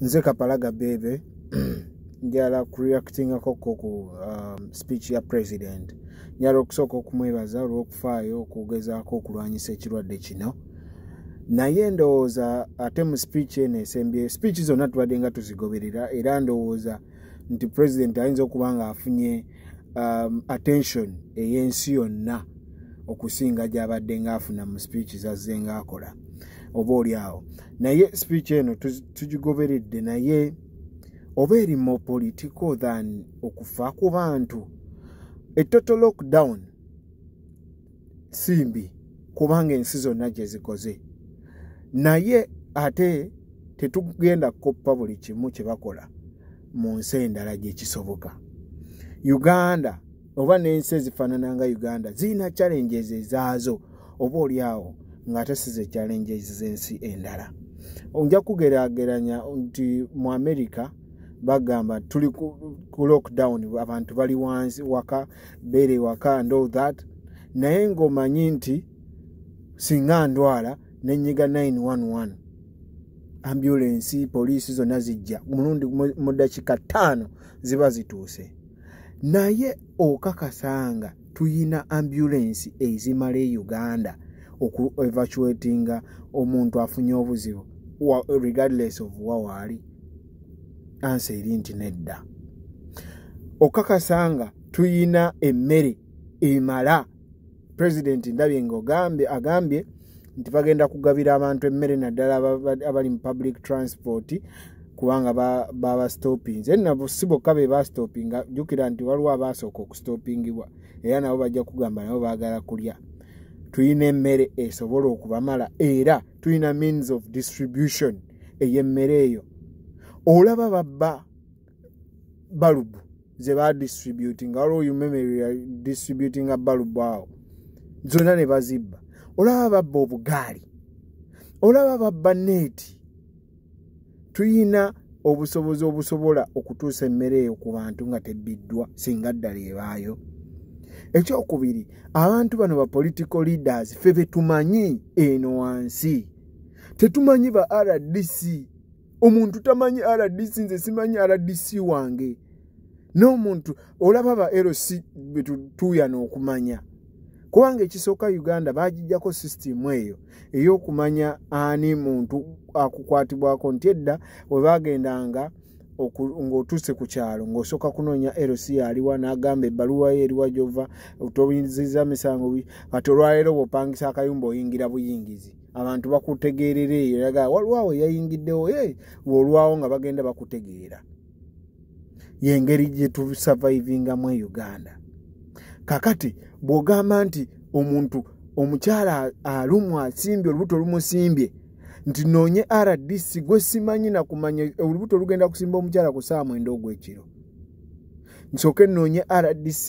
nze kapalaga bebe njala kureactingakoko ku um, speech ya president njala okusooka okumwebaza olwokufaayo okugezaako okulwanyisa ekirwadde kino naye ndowooza ate mu speech eno esembye speech zonna tubadde nga tuzigoberera era ndowooza nti president ayinza okuba nga afunye um, attention ey'ensi yonna okusinga gyabadde ngaafuna mu speech zazzengaakola oba oliawo naye speech eno tugigoberedde naye oba erimo political than okufa ku bantu etoto lockdown simbi kubanga ensi zonna gye zikoze naye ate tetugenda kukoppa buli kimu kye bakola mu nsi endala gye kisoboka uganda oba n'ensi ezifaanana nga uganda zirina challenges ezaazo oba oliawo ng'ate si ze challenges z'ensi endala onja kugerageranya nti mu america bagamba tuli ku lockdown abantu bali wansi waka bere waka and all that naye ng'omanyi nti singa ndwala nenyiga 911 ambulensi poliisi zonna zijja mulundi muddakika ttaano ziba zituuse naye okakasanga tuyina ambulensi ezimala e uganda oku evacuatinga omuntu afunye obuzibu regardless of wa waali ansa eri nti nedda okakasa nga tuyina emmere emala purezidenti ndabye nga agambye nti bagenda kugabira abantu emmere naddala abali mu public transport kubanga babastopinze nabo si bokka be bastopinga jjukira nti waliwo abasooka okustopingibwa era nabo bajja kugamba nabo baagala kulya tulina emmere esobola okubamala era tulina means of distribution ey'emmere eyo olaba babba balubu ze badistributinga waliwo yumemeeya distributinga balubu awo zonna ne bazibba olaba babba obugaali olaba babba neeti tuyina obusobozi obusobola okutuusa emmere eyo ku bantu nga tebbiddwa singa ddala ebaayo ekyokubiri abantu bano ba political leaders fe betumanyi eno wansi tetumanyi ba rdc omuntu tamanyi rdc nze simanyi rdc wange n'omuntu olaba ba lc betutuuyana okumanya kubanga ekisooka uganda bagijjako sisitimu eyo ey'okumanya ani muntu akukwatibwako nti edda webagendanga ng'otuuse ku kyalo ng'osooka kunoonya erosi aliwa n'agamba ebbaluwa yo eriwa gy'ova otobinziza misango kati olwaleero bw'opangisa akayumba oyingira buyingizi abantu bakutegeerera eyo aga waliwoawo eyayingiddewo e olwawo nga bagenda bakutegeera yengeri gye tusavivingamu e uganda kakati bw'ogamba nti omuntu omukyala alumu asimbye olubuto olumusimbye nti noonye rdc gwe simanyi nakumanya olubuto olugenda kusimba omukyala ku saa mwenda ogwekiro nsooke nnoonye rdc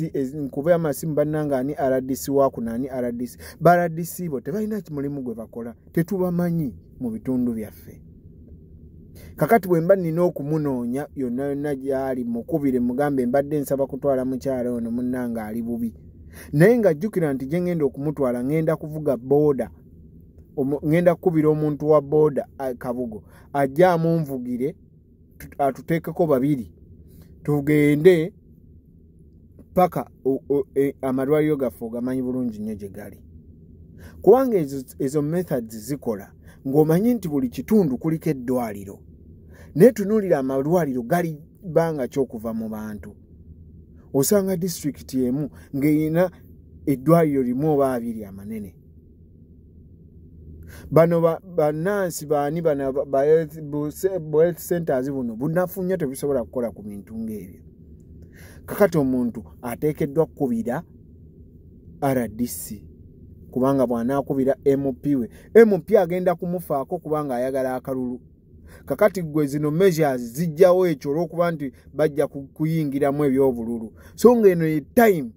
nkube amasimu bannanga ani rdc waakunaani rdc baradc bo tebalina kimulimu gwe bakola tetubamanyi mu bitundu byaffe kakati bwe mba nina okumunoonya yonna yonna gyali mukubire mugambe mbadde nsaba kutwala mukyala ono munnanga ali bubi naye ngajjukira nti gye ngenda okumutwala ngenda kuvuga booda ngenda kukubira omuntu wa booda kabugo ajje amunvugire atuteekeko babiri tugende paka e, amalwaliro gaffe ogamanyi bulungi nnyo gye gali kubanga ezo methods zikola ng'omanyi nti buli kitundu kuliko eddwaliro neetunuulira amalwaliro gali banga kyokuva mu bantu osanga disitulikiti emu ng'erina eddwaliro limu oba abiri amanene bano bannansi baani banbwealth centers buno bunafu nnyo tebusobola kukola ku bintu ng'ebyo kakati omuntu ateekeddwa kkubira rdc kubanga bw'anaakubira mp we mp agenda kumufaako kubanga ayagala akalulu kakati gwe zino measures zijjawo ekyo olw'okuba nti bajja kuyingiramu ebyobululu so ngaeno ye time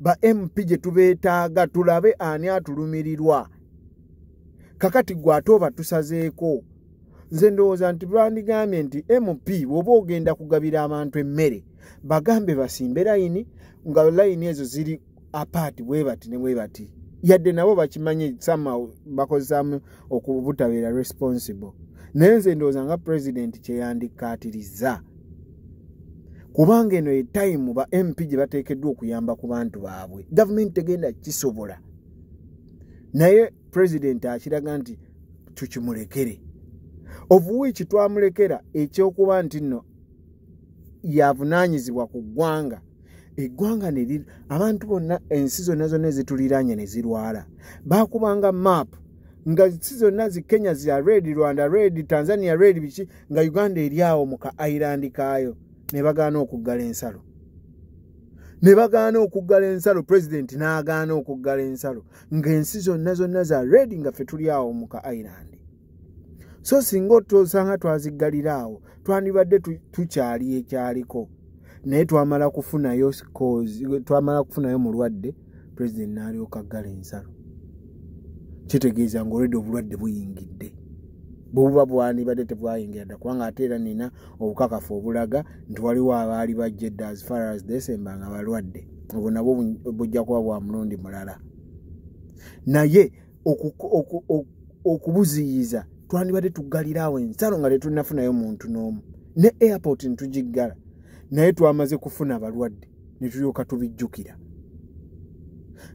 ba mp gye tubeetaaga tulabe ani atulumirirwa kakati gwe ate oba tusazeeko nze ndowooza nti bandigambye nti mp bweoba ogenda kugabira abantu emmere bagambe basimbe layini nga layini ezo ziri apaati bwebati ne bwebati yadde nabo bakimanyi sama bakozesamu okubutabeera responsible naye nze ndowooza nga purezidenti kyeyandikaatiriza kubanga eno etayimu ba mp gye bateekeddwa okuyamba ku bantu baabwe gavumenti tegenda kisobola naye pulezidenti akiraga nti tukimulekere ovuwiiki twamulekera ekyokuba nti nno yavunaanyizibwa ku ggwanga eggwanga abantu bonna ensi zonna zonna ezituliranye ne zirwala baakubanga map nga si zonna zi kenya za red rwanda red tanzania red biki nga uganda eryawo muka irandi kaayo ne bagaana okuggala ensalo ne bagaana okuggala ensalo pulezidenti n'agaana okuggala ensalo ng'ensi zonna zonna za redi nga ffe tuli awo muka irand so singa otosanga twaziggalira awo twandibadde tukyali ekyaliko naye twamala kufunayo twamala kufunayo mulwadde pulezidenti n'alyokaggala ensalo kitegeeza ng'olwedde obulwadde buyingidde buba bwandibadde tebwayingiradda kubanga ate era nina obukakafu obulaga nti waliwo abaali bajjedda as far as december nga balwadde obwo nabwo bujja kuba bwa mulundi mulala naye okubuziyiza twandibadde tuggalirawo ensalo nga tetulinafunayo muntu n'omu ne airport ntugiggala naye twamaze kufuna balwadde ne tulyoka tubijjukira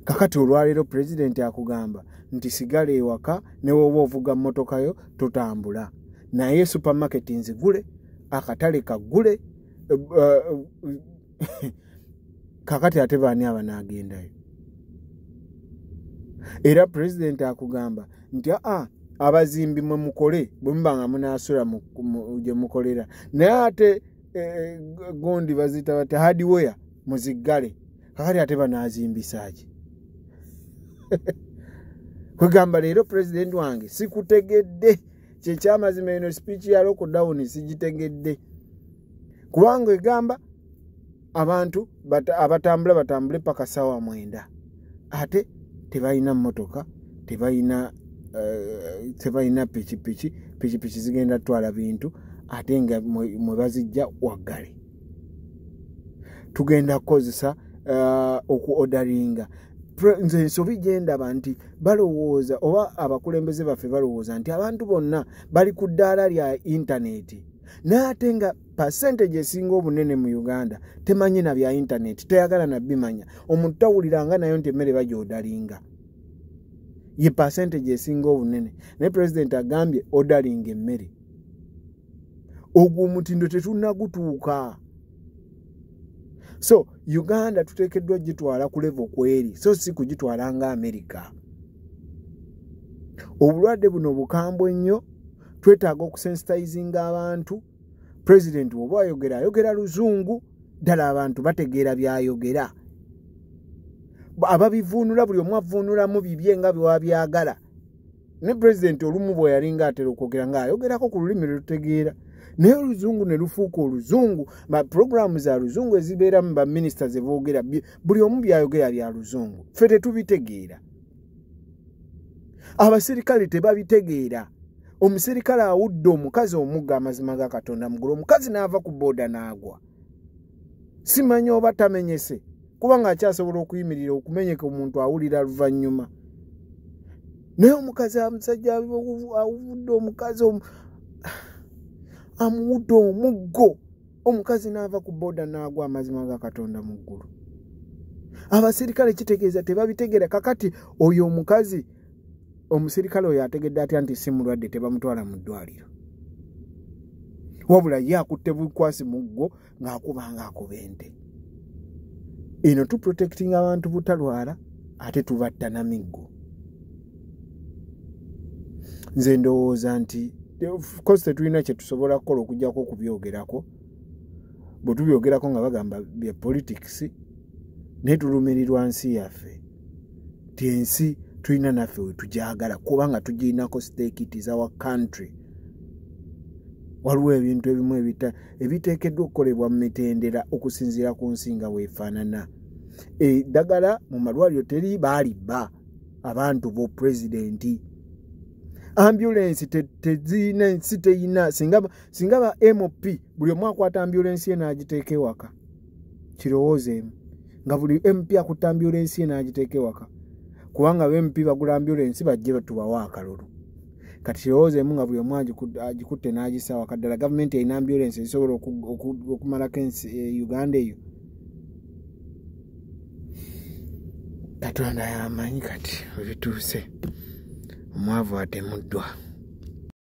kakati olwaleero pulezidenti akugamba nti sigale ewaka newooba ovuga mmotokayo totambula naye supermarket nzigule akatale kaggule eh, eh, kakati ate baani aba naagendayo era pulezidenti akugamba nti aa abazimbi mwe mukole bwe muba nga munaasula gye mukolera naye ate eh, gondi bazita bati hadiweya muziggale kakati ate banaazimbisaki kwegamba leero purezidenti wange sikutegedde kyekyamazima eno sipiiki ya lokdawuni sigitegedde kubanga egamba abantu abatambula batambule paka saawa mwenda ate tebalina motoka eh, tebalina pikipiki pikipiki zigenda tutwala bintu ate nga mwe bazijja waggale tugenda kukozesa eh, okuodalinga nze ensobi gye ndaba nti balowooza oba abakulembeze baffe balowooza nti abantu bonna bali ku ddaala lya intaneeti naye ate nga pasentage esinga obunene mu uganda temanyi na bya intaneeti teyagala nabimanya omuntu tawuliranga nayo nti emmere bagyodalinga ye pasentage esinga obunene naye purezidenti agambye odalinga emmere ogwo omutindo tetunnagutuuka so uganda tutekeddwa gitwala ku levo kweri so si kugitwala nga amerika obulwadde buno bukambwe nnyo twetaaga okusensitizing abantu pulezidenti oba ayogera ayogera luzungu ddala abantu bategeera byayogera ababivuunula buli omu avuunulamu bibye nga bewa byagala ne pulezidenti olumu bwe yalinga atera okwogera ngaayogerako ku lulimi lwe lutegeera naye oluzungu ne lufuuka oluzungu baprogramu za luzungu ezibeeramu baminisita zeboogera buli omu byayogera bya luzungu ffe tetubitegeera abaserikale tebabitegeera omuserikale awudde omukazi omugga amazima ga katonda mugulu omukazi n'ava ku booda n'agwa simanya oba tamenyese kubanga akyasobola okuyimirira okumenyeka omuntu awulira luvannyuma naye omukazi amusajja awuvudde omukazi amuwudde omuggo omukazi n'ava ku booda n'agwa amazima ga katonda mu ggulu abaserikale kitegeeza tebabitegeera kakati oyo omukazi omuserikale oyo ategedde atya nti si mulwadde tebamutwala mu ddwaliro wabula ye akutte bukwasi muggo ng'akubanga akuba ente eno tuprotectinga abantu butalwala ate tubatta na miggo nze ndowooza nti ofcourse tetulina kyetusobola kukola okugjako okubyogerako bwe tubyogerako nga bagamba bya politics naye tulumirirwa nsi yaffe ti ensi tulina naffe wetujagala kubanga tugirinako stakeitis our country waliwo ebintu ebimu ebiteekeddwa okukolebwa mu mitendera okusinziira ku nsi nga weefaanana eddagala mu malwaliro teri baalibba abantu bopurezidenti ambulensi tezinensi teyina singa ba mop buli omu akwata ambulensi ye n'agiteeka ewaka kirowooza emu nga buli mp akutta ambulensi ye n'agiteeka ewaka kubanga bmp bagula ambulensi bajje batubawo akalulu kati kirowooza emu nga buli omu agikutte n'agisaawaka ddala gavumenti erina ambulensi ezisobola okumalako ensi e, uganda eyo katonda yamanyi kati ebituuse moi voir des mots